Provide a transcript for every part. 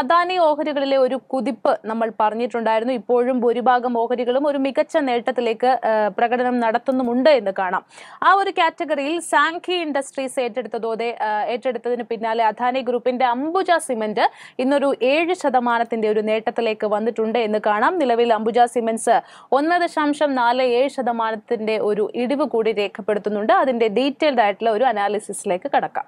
അദാനി ഓഹരികളിലെ ഒരു കുതിപ്പ് നമ്മൾ പറഞ്ഞിട്ടുണ്ടായിരുന്നു ഇപ്പോഴും ഭൂരിഭാഗം ഓഹരികളും ഒരു മികച്ച നേട്ടത്തിലേക്ക് പ്രകടനം നടത്തുന്നുമുണ്ട് എന്ന് കാണാം ആ ഒരു കാറ്റഗറിയിൽ സാങ്കി ഇൻഡസ്ട്രീസ് ഏറ്റെടുത്തതോടെ ഏറ്റെടുത്തതിന് പിന്നാലെ അദാനി ഗ്രൂപ്പിന്റെ അംബുജ സിമെന്റ് ഇന്നൊരു ഏഴ് ശതമാനത്തിന്റെ ഒരു നേട്ടത്തിലേക്ക് വന്നിട്ടുണ്ട് എന്ന് കാണാം നിലവിൽ അംബുജ സിമെന്റ്സ് ഒന്ന് ദശാംശം നാല് ഏഴ് ശതമാനത്തിന്റെ ഒരു ഇടിവ് കൂടി രേഖപ്പെടുത്തുന്നുണ്ട് അതിന്റെ ഡീറ്റെയിൽഡ് ആയിട്ടുള്ള ഒരു അനാലിസിസിലേക്ക് കടക്കാം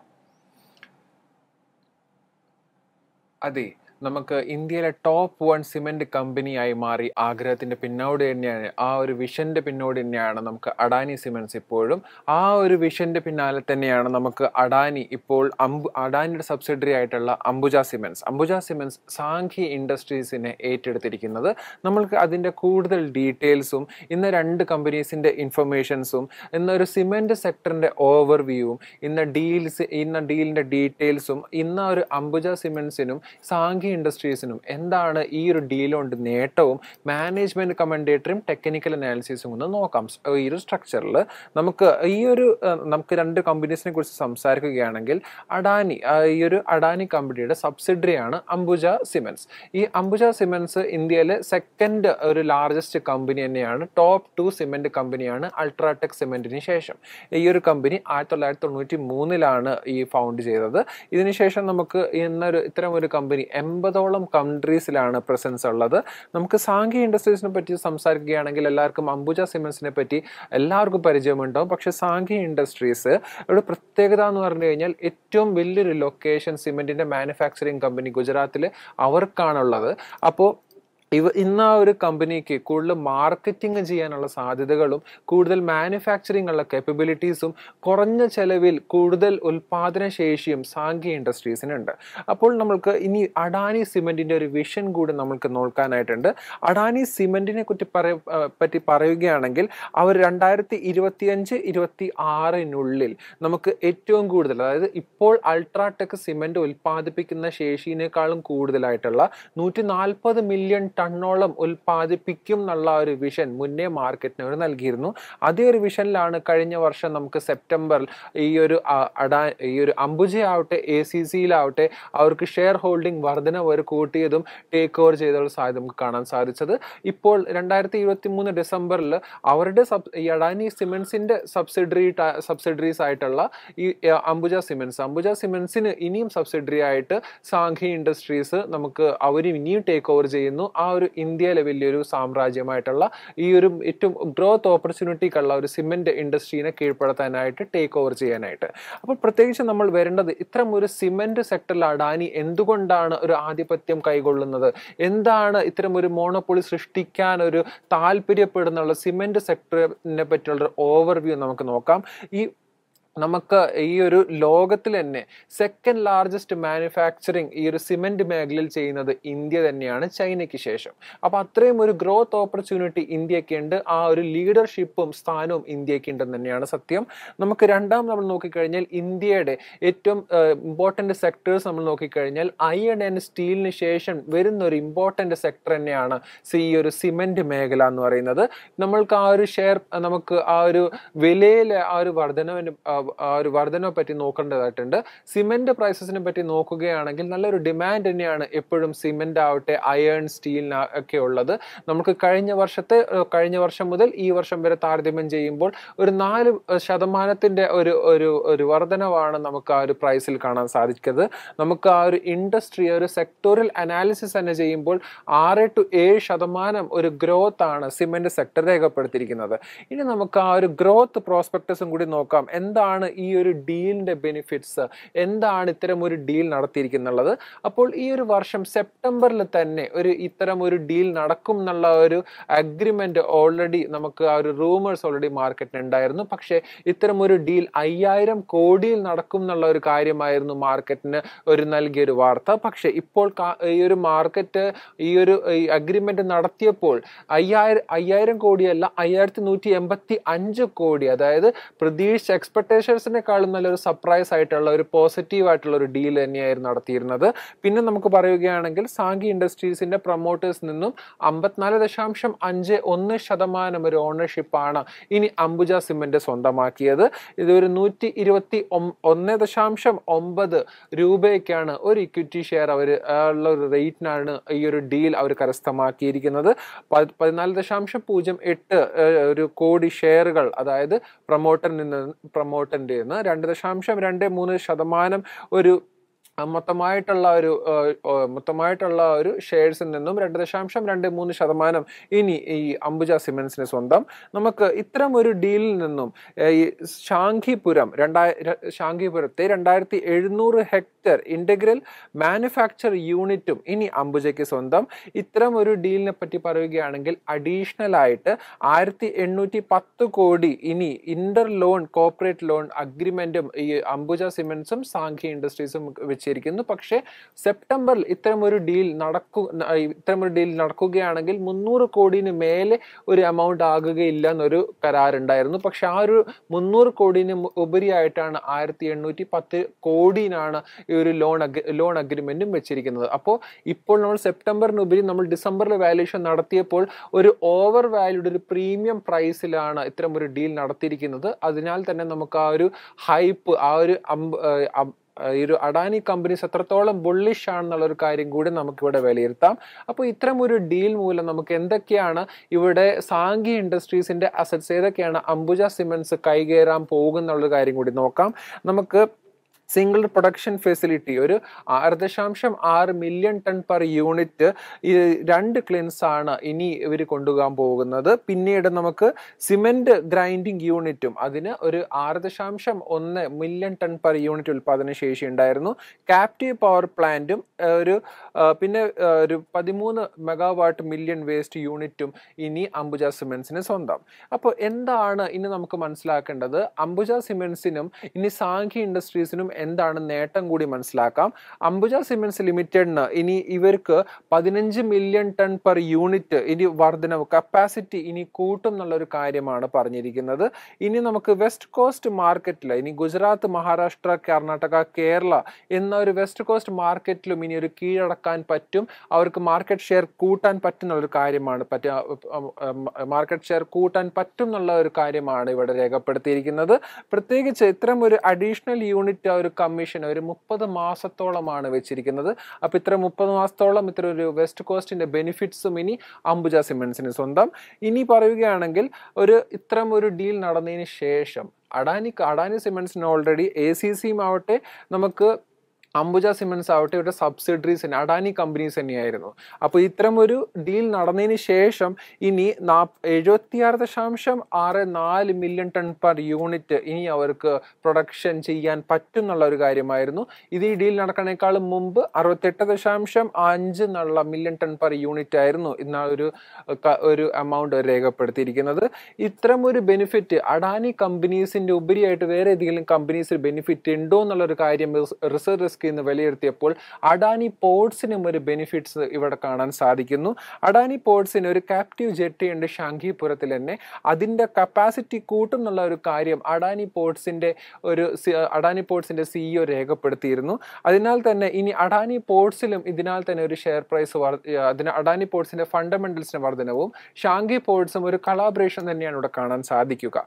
अदे നമുക്ക് ഇന്ത്യയിലെ ടോപ്പ് വൺ സിമെന്റ് കമ്പനിയായി മാറി ആഗ്രഹത്തിന്റെ പിന്നോട് തന്നെയാണ് ആ ഒരു വിഷന്റെ പിന്നോട് തന്നെയാണ് നമുക്ക് അഡാനി സിമെന്റ്സ് ഇപ്പോഴും ആ ഒരു വിഷന്റെ പിന്നാലെ തന്നെയാണ് നമുക്ക് അഡാനി ഇപ്പോൾ അംബു അഡാനിയുടെ സബ്സിഡറി ആയിട്ടുള്ള അംബുജ സിമെന്റ്സ് അംബുജ സിമെന്റ്സ് സാങ്കി ഇൻഡസ്ട്രീസിനെ ഏറ്റെടുത്തിരിക്കുന്നത് നമ്മൾക്ക് അതിന്റെ കൂടുതൽ ഡീറ്റെയിൽസും ഇന്ന് രണ്ട് കമ്പനീസിന്റെ ഇൻഫർമേഷൻസും ഒരു സിമെന്റ് സെക്ടറിന്റെ ഓവർവ്യൂവും ഇന്ന് ഡീൽസ് ഇന്ന ഡീലിന്റെ ഡീറ്റെയിൽസും ഇന്ന് ഒരു അംബുജ സിമെന്റ്സിനും സാങ്കി ബാക്കി ഇൻഡസ്ട്രീസിനും എന്താണ് ഈ ഒരു ഡീലുകൊണ്ട് നേട്ടവും മാനേജ്മെൻറ്റ് കമൻഡേറ്ററും ടെക്നിക്കൽ അനാലിസിസും ഒന്ന് നോക്കാം ഈ ഒരു സ്ട്രക്ചറിൽ നമുക്ക് ഈ ഒരു നമുക്ക് രണ്ട് കമ്പനീസിനെ കുറിച്ച് സംസാരിക്കുകയാണെങ്കിൽ അഡാനി ഈ ഒരു അഡാനി കമ്പനിയുടെ സബ്സിഡറിയാണ് അംബുജ സിമെൻസ് ഈ അംബുജ സിമെൻസ് ഇന്ത്യയിലെ സെക്കൻഡ് ഒരു ലാർജസ്റ്റ് കമ്പനി തന്നെയാണ് ടോപ്പ് ടു സിമെൻറ്റ് കമ്പനിയാണ് അൾട്രാടെക് സിമെൻറ്റിന് ശേഷം ഈ ഒരു കമ്പനി ആയിരത്തി തൊള്ളായിരത്തി തൊണ്ണൂറ്റി മൂന്നിലാണ് ഈ ഫൗണ്ട് ചെയ്തത് ഇതിനുശേഷം നമുക്ക് ഇന്നൊരു ഇത്തരം ഒരു കമ്പനി എം അമ്പതോളം കൺട്രീസിലാണ് പ്രസൻസ് ഉള്ളത് നമുക്ക് സാങ്കേ ഇൻഡസ്ട്രീസിനെ പറ്റി സംസാരിക്കുകയാണെങ്കിൽ എല്ലാവർക്കും അംബുജ സിമൻസിനെ പറ്റി എല്ലാവർക്കും പരിചയമുണ്ടാവും പക്ഷേ സാങ്കേ ഇൻഡസ്ട്രീസ് ഒരു പ്രത്യേകത എന്ന് പറഞ്ഞു കഴിഞ്ഞാൽ ഏറ്റവും വലിയൊരു ലൊക്കേഷൻ സിമെൻറ്റിൻ്റെ മാനുഫാക്ചറിങ് കമ്പനി ഗുജറാത്തിൽ അവർക്കാണുള്ളത് അപ്പോൾ ഇവ ഇന്ന് ആ ഒരു കമ്പനിക്ക് കൂടുതൽ മാർക്കറ്റിംഗ് ചെയ്യാനുള്ള സാധ്യതകളും കൂടുതൽ മാനുഫാക്ചറിംഗ് ഉള്ള കേപ്പബിലിറ്റീസും കുറഞ്ഞ ചെലവിൽ കൂടുതൽ ഉൽപാദന ശേഷിയും സാങ്കേ ഇൻഡസ്ട്രീസിനുണ്ട് അപ്പോൾ നമ്മൾക്ക് ഇനി അഡാനി സിമെൻറ്റിൻ്റെ ഒരു വിഷൻ കൂടി നമ്മൾക്ക് നോക്കാനായിട്ടുണ്ട് അഡാനി സിമെൻറ്റിനെ കുറ്റി പറയ പറ്റി പറയുകയാണെങ്കിൽ അവർ രണ്ടായിരത്തി ഇരുപത്തിയഞ്ച് ഇരുപത്തി ആറിനുള്ളിൽ നമുക്ക് ഏറ്റവും കൂടുതൽ അതായത് ഇപ്പോൾ അൾട്രാടെക് സിമെൻറ്റ് ഉൽപ്പാദിപ്പിക്കുന്ന ശേഷിനേക്കാളും കൂടുതലായിട്ടുള്ള നൂറ്റി നാൽപ്പത് മില്യൺ ടണ്ണോളം ഉൽപ്പാദിപ്പിക്കും എന്നുള്ള ഒരു വിഷൻ മുന്നേ മാർക്കറ്റിന് അവർ നൽകിയിരുന്നു അതേ ഒരു വിഷനിലാണ് കഴിഞ്ഞ വർഷം നമുക്ക് സെപ്റ്റംബറിൽ ഈ ഒരു അഡാ ഈ ഒരു അംബുജയാവട്ടെ എ സി സിയിലാവട്ടെ അവർക്ക് ഷെയർ ഹോൾഡിംഗ് വർധന ഒരു കൂട്ടിയതും ടേക്ക് ഓവർ ചെയ്തതുള്ള സാധ്യത നമുക്ക് കാണാൻ സാധിച്ചത് ഇപ്പോൾ രണ്ടായിരത്തി ഇരുപത്തി മൂന്ന് ഡിസംബറിൽ അവരുടെ സബ് ഈ അഡാനി സിമെൻസിൻ്റെ സബ്സിഡറി സബ്സിഡറീസ് ആയിട്ടുള്ള ഈ അംബുജ സിമെൻസ് അംബുജ സിമെൻസിന് ഇനിയും സബ്സിഡറി ആയിട്ട് സാങ്കി ഇൻഡസ്ട്രീസ് നമുക്ക് അവർ ഇനിയും ടേക്ക് ഓവർ ചെയ്യുന്നു ആ ഒരു ഇന്ത്യയിലെ വലിയൊരു സാമ്രാജ്യമായിട്ടുള്ള ഈ ഒരു ഏറ്റവും ഗ്രോത്ത് ഓപ്പർച്യൂണിറ്റിക്കുള്ള ഒരു സിമെൻറ്റ് ഇൻഡസ്ട്രീനെ കീഴ്പ്പെടുത്താനായിട്ട് ടേക്ക് ഓവർ ചെയ്യാനായിട്ട് അപ്പോൾ പ്രത്യേകിച്ച് നമ്മൾ വരേണ്ടത് ഇത്തരം ഒരു സിമെൻറ്റ് സെക്ടറിൽ അഡാനി എന്തുകൊണ്ടാണ് ഒരു ആധിപത്യം കൈകൊള്ളുന്നത് എന്താണ് ഇത്തരം ഒരു മോണോപ്പൊളി സൃഷ്ടിക്കാൻ ഒരു താല്പര്യപ്പെടുന്നുള്ള സിമെൻറ്റ് സെക്ടറിനെ പറ്റിയുള്ള ഒരു ഓവർവ്യൂ നമുക്ക് നോക്കാം ഈ നമുക്ക് ഈ ഒരു ലോകത്തിൽ തന്നെ സെക്കൻഡ് ലാർജസ്റ്റ് മാനുഫാക്ചറിങ് ഈ ഒരു സിമെൻറ്റ് മേഖലയിൽ ചെയ്യുന്നത് ഇന്ത്യ തന്നെയാണ് ചൈനയ്ക്ക് ശേഷം അപ്പോൾ അത്രയും ഒരു ഗ്രോത്ത് ഓപ്പർച്യൂണിറ്റി ഇന്ത്യയ്ക്ക് ഉണ്ട് ആ ഒരു ലീഡർഷിപ്പും സ്ഥാനവും ഇന്ത്യയ്ക്ക് ഉണ്ടെന്ന് തന്നെയാണ് സത്യം നമുക്ക് രണ്ടാം നമ്മൾ നോക്കിക്കഴിഞ്ഞാൽ ഇന്ത്യയുടെ ഏറ്റവും ഇമ്പോർട്ടൻ്റ് സെക്ടേഴ്സ് നമ്മൾ നോക്കിക്കഴിഞ്ഞാൽ അയൺ ആൻഡ് സ്റ്റീലിന് ശേഷം വരുന്ന ഒരു ഇമ്പോർട്ടൻ്റ് സെക്ടർ തന്നെയാണ് ഈ ഒരു സിമെൻറ്റ് മേഖല എന്ന് പറയുന്നത് നമ്മൾക്ക് ആ ഒരു ഷെയർ നമുക്ക് ആ ഒരു വിലയിലെ ആ ഒരു വർധനവിന് ആ ഒരു വർധനവെ പറ്റി നോക്കേണ്ടതായിട്ടുണ്ട് സിമെന്റ് പ്രൈസസിനെ പറ്റി നോക്കുകയാണെങ്കിൽ നല്ലൊരു ഡിമാൻഡ് തന്നെയാണ് എപ്പോഴും സിമെന്റ് ആവട്ടെ അയൺ സ്റ്റീൽ ഒക്കെ ഉള്ളത് നമുക്ക് കഴിഞ്ഞ വർഷത്തെ കഴിഞ്ഞ വർഷം മുതൽ ഈ വർഷം വരെ താരതമ്യം ചെയ്യുമ്പോൾ ഒരു നാല് ശതമാനത്തിന്റെ ഒരു ഒരു ഒരു വർധനവാണ് നമുക്ക് ആ ഒരു പ്രൈസിൽ കാണാൻ സാധിക്കുന്നത് നമുക്ക് ആ ഒരു ഇൻഡസ്ട്രി ഒരു സെക്ടോറിൽ അനാലിസിസ് തന്നെ ചെയ്യുമ്പോൾ ആറ് ടു ഏഴ് ശതമാനം ഒരു ഗ്രോത്ത് ആണ് സിമെന്റ് സെക്ടർ രേഖപ്പെടുത്തിയിരിക്കുന്നത് ഇനി നമുക്ക് ആ ഒരു ഗ്രോത്ത് പ്രോസ്പെക്ടസും കൂടി നോക്കാം എന്താണ് എന്താണ് ഈ ഒരു ഡീലിൻ്റെ ബെനിഫിറ്റ്സ് എന്താണ് ഇത്തരം ഒരു ഡീൽ നടത്തിയിരിക്കുന്നുള്ളത് അപ്പോൾ ഈ ഒരു വർഷം സെപ്റ്റംബറിൽ തന്നെ ഒരു ഇത്തരം ഒരു ഡീൽ നടക്കും എന്നുള്ള ഒരു അഗ്രിമെൻ്റ് ഓൾറെഡി നമുക്ക് ആ ഒരു റൂമേഴ്സ് ഓൾറെഡി മാർക്കറ്റിന് ഉണ്ടായിരുന്നു പക്ഷേ ഇത്തരം ഒരു ഡീൽ അയ്യായിരം കോടിയിൽ നടക്കും എന്നുള്ള ഒരു കാര്യമായിരുന്നു മാർക്കറ്റിന് ഒരു നൽകിയ ഒരു വാർത്ത പക്ഷേ ഇപ്പോൾ ഈ ഒരു മാർക്കറ്റ് ഈ ഒരു അഗ്രിമെൻ്റ് നടത്തിയപ്പോൾ അയ്യായിരം അയ്യായിരം കോടിയല്ല അയ്യായിരത്തി നൂറ്റി എൺപത്തി അഞ്ച് കോടി അതായത് പ്രതീക്ഷ എക്സ്പെക്ടേഷൻ യങ്സ്റ്റേഴ്സിനെക്കാളും നല്ലൊരു സർപ്രൈസ് ആയിട്ടുള്ള ഒരു പോസിറ്റീവ് ആയിട്ടുള്ള ഒരു ഡീൽ തന്നെയായിരുന്നു നടത്തിയിരുന്നത് പിന്നെ നമുക്ക് പറയുകയാണെങ്കിൽ സാങ്കി ഇൻഡസ്ട്രീസിന്റെ പ്രൊമോട്ടേഴ്സ് നിന്നും അമ്പത്തിനാല് ദശാംശം അഞ്ച് ഒന്ന് ശതമാനം ഒരു ഓണർഷിപ്പാണ് ഇനി അംബുജ സിമെന്റ് സ്വന്തമാക്കിയത് ഇതൊരു നൂറ്റി ഇരുപത്തി ഒന്ന് ദശാംശം ഒമ്പത് രൂപയ്ക്കാണ് ഒരു ഇക്വിറ്റി ഷെയർ അവർ ഉള്ള ഒരു റേറ്റിനാണ് ഈ ഒരു ഡീൽ അവർ കരസ്ഥമാക്കിയിരിക്കുന്നത് പതിനാല് ദശാംശം പൂജ്യം എട്ട് ഒരു കോടി ഷെയറുകൾ അതായത് പ്രൊമോട്ടറിൽ നിന്ന് പ്രൊമോട്ടർ ഇമ്പോർട്ടൻ്റ് എന്ന് രണ്ട് ദശാംശം രണ്ട് മൂന്ന് ശതമാനം ഒരു മൊത്തമായിട്ടുള്ള ഒരു മൊത്തമായിട്ടുള്ള ഒരു ഷെയർസിൽ നിന്നും രണ്ട് ദശാംശം രണ്ട് മൂന്ന് ശതമാനം ഇനി ഈ അംബുജ സിമെന്റ്സിന് സ്വന്തം നമുക്ക് ഇത്തരം ഒരു ഡീലിൽ നിന്നും ഈ ശാംഘിപുരം രണ്ടായി ശാംഘിപുരത്തെ രണ്ടായിരത്തി എഴുന്നൂറ് ഹെക്ടർ ഇൻ്റഗ്രൽ മാനുഫാക്ചർ യൂണിറ്റും ഇനി അംബുജയ്ക്ക് സ്വന്തം ഇത്തരം ഒരു ഡീലിനെ പറ്റി പറയുകയാണെങ്കിൽ അഡീഷണൽ ആയിട്ട് ആയിരത്തി എണ്ണൂറ്റി പത്ത് കോടി ഇനി ഇന്റർ ലോൺ കോർപ്പറേറ്റ് ലോൺ അഗ്രിമെന്റും ഈ അംബുജ സിമെന്റ്സും സാങ്കി ഇൻഡസ്ട്രീസും വെച്ച് നിശ്ചയിച്ചിരിക്കുന്നു പക്ഷേ സെപ്റ്റംബറിൽ ഇത്തരമൊരു ഡീൽ നടക്കു ഇത്തരമൊരു ഡീൽ നടക്കുകയാണെങ്കിൽ മുന്നൂറ് കോടിന് മേലെ ഒരു എമൗണ്ട് ആകുകയില്ല എന്നൊരു കരാറുണ്ടായിരുന്നു പക്ഷെ ആ ഒരു മുന്നൂറ് കോടിന് ഉപരിയായിട്ടാണ് ആയിരത്തി എണ്ണൂറ്റി പത്ത് കോടിയിലാണ് ഈ ഒരു ലോൺ ലോൺ അഗ്രിമെന്റും വെച്ചിരിക്കുന്നത് അപ്പോൾ ഇപ്പോൾ നമ്മൾ സെപ്റ്റംബറിനുപരി നമ്മൾ ഡിസംബറിൽ വാല്യൂഷൻ നടത്തിയപ്പോൾ ഒരു ഓവർ വാല്യൂഡ് ഒരു പ്രീമിയം പ്രൈസിലാണ് ഇത്തരം ഒരു ഡീൽ നടത്തിയിരിക്കുന്നത് അതിനാൽ തന്നെ നമുക്ക് ആ ഒരു ഹൈപ്പ് ആ ഒരു ഈ ഒരു അഡാനി കമ്പനീസ് എത്രത്തോളം ബുള്ളിഷ് ആണെന്നുള്ള ഒരു കാര്യം കൂടി നമുക്കിവിടെ വിലയിരുത്താം അപ്പോൾ ഇത്തരം ഒരു ഡീൽ മൂലം നമുക്ക് എന്തൊക്കെയാണ് ഇവിടെ സാങ്കി ഇൻഡസ്ട്രീസിൻ്റെ അസറ്റ്സ് ഏതൊക്കെയാണ് അംബുജ സിമെൻസ് കൈകേറാൻ പോകുന്നുള്ളൊരു കാര്യം കൂടി നോക്കാം നമുക്ക് സിംഗിൾ പ്രൊഡക്ഷൻ ഫെസിലിറ്റി ഒരു ആറ് ദശാംശം ആറ് മില്യൺ ടൺ പെർ യൂണിറ്റ് ഈ രണ്ട് ക്ലിൻസ് ആണ് ഇനി ഇവർ കൊണ്ടുപോകാൻ പോകുന്നത് പിന്നീട് നമുക്ക് സിമെന്റ് ഗ്രൈൻഡിങ് യൂണിറ്റും അതിന് ഒരു ആറ് ദശാംശം ഒന്ന് മില്യൺ ടൺ പെർ യൂണിറ്റ് ഉൽപ്പാദന ശേഷി ഉണ്ടായിരുന്നു ക്യാപ്റ്റീവ് പവർ പ്ലാന്റും ഒരു പിന്നെ ഒരു പതിമൂന്ന് മെഗാവാട്ട് മില്യൺ വേസ്റ്റ് യൂണിറ്റും ഇനി അംബുജ സിമെന്റ്സിന് സ്വന്തം അപ്പോൾ എന്താണ് ഇനി നമുക്ക് മനസ്സിലാക്കേണ്ടത് അംബുജ സിമെന്റ്സിനും ഇനി സാങ്കി ഇൻഡസ്ട്രീസിനും എന്താണ് നേട്ടം കൂടി മനസ്സിലാക്കാം അംബുജ സിമെന്റ്സ് ലിമിറ്റഡിന് ഇനി ഇവർക്ക് പതിനഞ്ച് മില്യൺ ടൺ പെർ യൂണിറ്റ് ഇനി വർധനവ് കപ്പാസിറ്റി ഇനി കൂട്ടും എന്നുള്ളൊരു കാര്യമാണ് പറഞ്ഞിരിക്കുന്നത് ഇനി നമുക്ക് വെസ്റ്റ് കോസ്റ്റ് മാർക്കറ്റിൽ ഇനി ഗുജറാത്ത് മഹാരാഷ്ട്ര കർണാടക കേരള എന്ന ഒരു വെസ്റ്റ് കോസ്റ്റ് മാർക്കറ്റിലും ഇനി ഒരു കീഴടക്കാൻ പറ്റും അവർക്ക് മാർക്കറ്റ് ഷെയർ കൂട്ടാൻ പറ്റുന്ന ഒരു കാര്യമാണ് പറ്റ മാർക്കറ്റ് ഷെയർ കൂട്ടാൻ പറ്റും എന്നുള്ള ഒരു കാര്യമാണ് ഇവിടെ രേഖപ്പെടുത്തിയിരിക്കുന്നത് പ്രത്യേകിച്ച് ഇത്തരം ഒരു അഡീഷണൽ യൂണിറ്റ് അവർ ഒരു കമ്മീഷൻ ഒരു മുപ്പത് മാസത്തോളമാണ് വെച്ചിരിക്കുന്നത് അപ്പോൾ ഇത്ര മുപ്പത് മാസത്തോളം ഇത്ര ഒരു വെസ്റ്റ് കോസ്റ്റിൻ്റെ ബെനിഫിറ്റ്സും ഇനി അംബുജ സിമെൻസിന് സ്വന്തം ഇനി പറയുകയാണെങ്കിൽ ഒരു ഇത്തരം ഒരു ഡീൽ നടന്നതിന് ശേഷം അഡാനി അഡാനി സിമെൻസിന് ഓൾറെഡി എ സി സിയും ആവട്ടെ നമുക്ക് അംബുജ സിമെന്റ്സ് ആവട്ടെ ഇവരുടെ സബ്സിഡറീസ് തന്നെ അഡാനി കമ്പനീസ് തന്നെയായിരുന്നു അപ്പോൾ ഇത്തരം ഒരു ഡീൽ നടന്നതിന് ശേഷം ഇനി നാ എഴുപത്തിയാറ് ദശാംശം ആറ് നാല് മില്യൺ ടൺ പെർ യൂണിറ്റ് ഇനി അവർക്ക് പ്രൊഡക്ഷൻ ചെയ്യാൻ പറ്റും എന്നുള്ള ഒരു കാര്യമായിരുന്നു ഇത് ഈ ഡീൽ നടക്കണേക്കാളും മുമ്പ് അറുപത്തെട്ട് ദശാംശം അഞ്ച് എന്നുള്ള മില്യൺ ടൺ പെർ യൂണിറ്റ് ആയിരുന്നു ഇന്ന ഒരു ഒരു എമൗണ്ട് രേഖപ്പെടുത്തിയിരിക്കുന്നത് ഇത്തരം ഒരു ബെനിഫിറ്റ് അഡാനി കമ്പനീസിൻ്റെ ഉപരിയായിട്ട് വേറെ ഏതെങ്കിലും കമ്പനീസിൽ ബെനിഫിറ്റ് ഉണ്ടോ എന്നുള്ളൊരു കാര്യം റിസർച്ച് റിസ്ക് എന്ന് വിലയിരുത്തിയപ്പോൾ അഡാനി പോർട്സിനും ഒരു ബെനിഫിറ്റ്സ് ഇവിടെ കാണാൻ സാധിക്കുന്നു അഡാനി പോർട്സിന് ഒരു കാപ്റ്റീവ് ജെട്ടി ഉണ്ട് ഷാങ്കിപുരത്തിൽ തന്നെ അതിൻ്റെ കപ്പാസിറ്റി കൂട്ടുന്നുള്ള ഒരു കാര്യം അഡാനി പോർട്സിൻ്റെ ഒരു അഡാനി പോർട്സിൻ്റെ സിഇഒ രേഖപ്പെടുത്തിയിരുന്നു അതിനാൽ തന്നെ ഇനി അഡാനി പോർട്സിലും ഇതിനാൽ തന്നെ ഒരു ഷെയർ പ്രൈസ് അതിന് അഡാനി പോർട്സിൻ്റെ ഫണ്ടമെൻറ്റൽസിൻ്റെ വർധനവും ഷാങ്കി പോർട്സും ഒരു കളാബറേഷൻ തന്നെയാണ് ഇവിടെ കാണാൻ സാധിക്കുക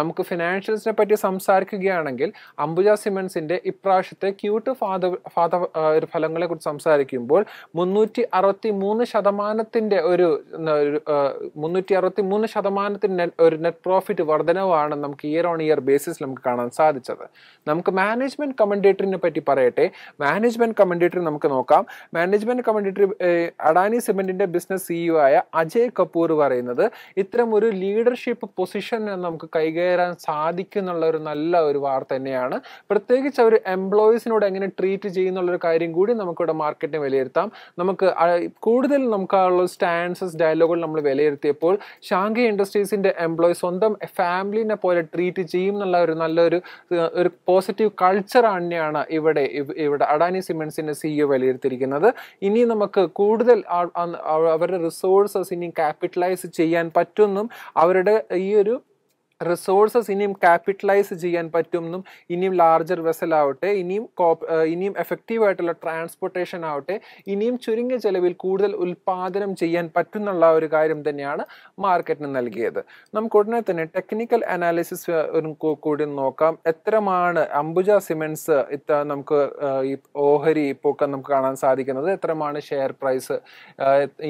നമുക്ക് ഫിനാൻഷ്യൽസിനെ പറ്റി സംസാരിക്കുകയാണെങ്കിൽ അംബുജ സിമൻസിൻ്റെ ഇപ്രാവശ്യത്തെ ക്യൂട്ട് ഫാ ഫാദ ഒരു ഫലങ്ങളെ കുറിച്ച് സംസാരിക്കുമ്പോൾ മുന്നൂറ്റി അറുപത്തി മൂന്ന് ശതമാനത്തിന്റെ ഒരു മുന്നൂറ്റി അറുപത്തി മൂന്ന് ശതമാനത്തിന്റെ ഒരു നെറ്റ് പ്രോഫിറ്റ് വർധനവാണ് നമുക്ക് ഇയർ ഓൺ ഇയർ ബേസിസ് നമുക്ക് കാണാൻ സാധിച്ചത് നമുക്ക് മാനേജ്മെന്റ് കമൻഡേറ്ററിനെ പറ്റി പറയട്ടെ മാനേജ്മെന്റ് കമൻഡേറ്ററി നമുക്ക് നോക്കാം മാനേജ്മെന്റ് കമൻഡേറ്ററി അഡാനി സിമെന്റിന്റെ ബിസിനസ് സിഇഒ e ആയ അജയ് കപൂർ പറയുന്നത് ഇത്തരം ഒരു ലീഡർഷിപ്പ് പൊസിഷൻ നമുക്ക് കൈകയറാൻ സാധിക്കുന്നുള്ള ഒരു നല്ല ഒരു വാർത്ത തന്നെയാണ് പ്രത്യേകിച്ച് അവർ എംപ്ലോയീസിനോട് എങ്ങനെ ട്രീറ്റ് ചെയ്യുന്നുള്ളൊരു കാര്യം കൂടി നമുക്കിവിടെ മാർക്കറ്റിനെ വിലയിരുത്താം നമുക്ക് കൂടുതൽ നമുക്കുള്ള സ്റ്റാൻസസ് ഡയലോഗുകൾ നമ്മൾ വിലയിരുത്തിയപ്പോൾ ശാങ്ക ഇൻഡസ്ട്രീസിൻ്റെ എംപ്ലോയി സ്വന്തം ഫാമിലിനെ പോലെ ട്രീറ്റ് ചെയ്യും എന്നുള്ള ഒരു നല്ലൊരു ഒരു പോസിറ്റീവ് കൾച്ചർ തന്നെയാണ് ഇവിടെ ഇവിടെ അഡാനി സിമെൻസിൻ്റെ സിഇഒ വിലയിരുത്തിയിരിക്കുന്നത് ഇനി നമുക്ക് കൂടുതൽ അവരുടെ റിസോഴ്സസ് ഇനി ക്യാപിറ്റലൈസ് ചെയ്യാൻ പറ്റുമെന്നും അവരുടെ ഈ ഒരു റിസോഴ്സസ് ഇനിയും ക്യാപിറ്റലൈസ് ചെയ്യാൻ പറ്റുമെന്നും ഇനിയും ലാർജർ വെസൽ ആവട്ടെ ഇനിയും ഇനിയും എഫക്റ്റീവ് ആയിട്ടുള്ള ട്രാൻസ്പോർട്ടേഷൻ ആവട്ടെ ഇനിയും ചുരുങ്ങിയ ചെലവിൽ കൂടുതൽ ഉൽപാദനം ചെയ്യാൻ പറ്റുന്നുള്ള ഒരു കാര്യം തന്നെയാണ് മാർക്കറ്റിന് നൽകിയത് നമുക്ക് ഉടനെ തന്നെ ടെക്നിക്കൽ അനാലിസിസ് കൂടി നോക്കാം എത്രമാണ് അംബുജ സിമെന്റ്സ് ഇത്ത നമുക്ക് ഈ ഓഹരി ഇപ്പോൾ നമുക്ക് കാണാൻ സാധിക്കുന്നത് എത്രമാണ് ഷെയർ പ്രൈസ്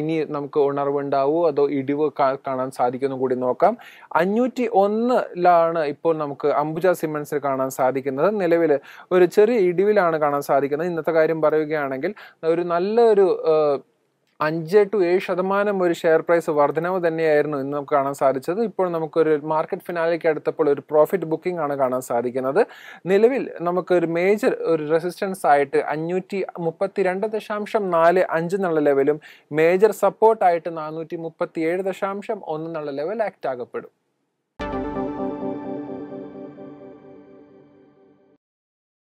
ഇനി നമുക്ക് ഉണർവുണ്ടാവുമോ അതോ ഇടിവ് കാണാൻ സാധിക്കുന്നു കൂടി നോക്കാം അഞ്ഞൂറ്റി ഒന്ന് ഒന്നിലാണ് ഇപ്പോൾ നമുക്ക് അംബുജ സിമെന്റ്സിൽ കാണാൻ സാധിക്കുന്നത് നിലവിൽ ഒരു ചെറിയ ഇടിവിലാണ് കാണാൻ സാധിക്കുന്നത് ഇന്നത്തെ കാര്യം പറയുകയാണെങ്കിൽ ഒരു നല്ലൊരു അഞ്ച് ടു ഏഴ് ശതമാനം ഒരു ഷെയർ പ്രൈസ് വർധനവ് തന്നെയായിരുന്നു ഇന്ന് നമുക്ക് കാണാൻ സാധിച്ചത് ഇപ്പോൾ നമുക്കൊരു മാർക്കറ്റ് ഫിനാലിക്ക് അടുത്തപ്പോൾ ഒരു പ്രോഫിറ്റ് ബുക്കിംഗ് ആണ് കാണാൻ സാധിക്കുന്നത് നിലവിൽ നമുക്കൊരു മേജർ ഒരു റെസിസ്റ്റൻസ് ആയിട്ട് അഞ്ഞൂറ്റി മുപ്പത്തി രണ്ട് ദശാംശം നാല് അഞ്ച് എന്നുള്ള ലെവലും മേജർ സപ്പോർട്ടായിട്ട് നാനൂറ്റി മുപ്പത്തി ഏഴ് ദശാംശം ഒന്ന് എന്നുള്ള ലെവൽ ആക്ട് ആകപ്പെടും